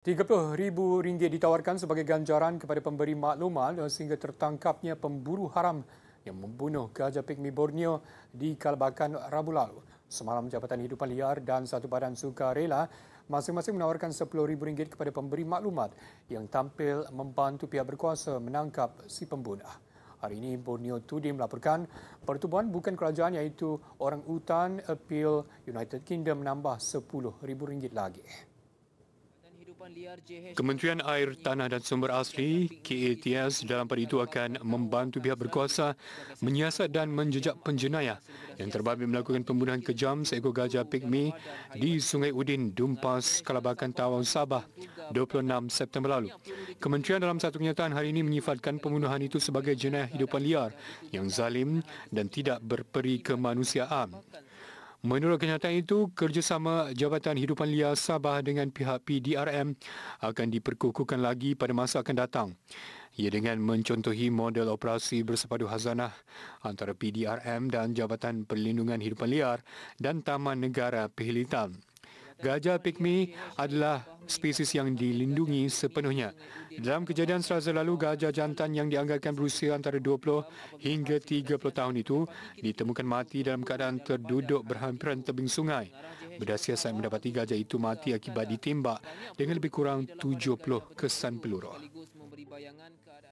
RM30,000 ditawarkan sebagai ganjaran kepada pemberi maklumat sehingga tertangkapnya pemburu haram yang membunuh gajah pigmi Borneo di Kalbakan Rabu lalu. Semalam Jabatan Hidupan Liar dan Satu Badan Sukarela masing-masing menawarkan RM10,000 kepada pemberi maklumat yang tampil membantu pihak berkuasa menangkap si pembunuh. Hari ini Borneo Today melaporkan pertubuhan bukan kerajaan iaitu orang utan Appeal United Kingdom menambah RM10,000 lagi. Kementerian Air, Tanah dan Sumber Asli, KATS dalam pada itu akan membantu pihak berkuasa menyiasat dan menjejak penjenayah yang terbabit melakukan pembunuhan kejam seekor gajah pigmi di Sungai Udin, Dumpas, Kalabakan, Tawang, Sabah 26 September lalu. Kementerian dalam satu kenyataan hari ini menyifatkan pembunuhan itu sebagai jenayah hidupan liar yang zalim dan tidak berperi kemanusiaan. Menurut kenyataan itu, kerjasama Jabatan Hidupan Liar Sabah dengan pihak PDRM akan diperkukuhkan lagi pada masa akan datang. Ia dengan mencontohi model operasi bersepadu hazanah antara PDRM dan Jabatan Perlindungan Hidupan Liar dan Taman Negara Pihilitan. Gajah pigmi adalah spesies yang dilindungi sepenuhnya. Dalam kejadian selasa lalu, gajah jantan yang dianggarkan berusia antara 20 hingga 30 tahun itu ditemukan mati dalam keadaan terduduk berhampiran tebing sungai. Berdasar saya mendapati gajah itu mati akibat ditembak dengan lebih kurang 70 kesan peluru.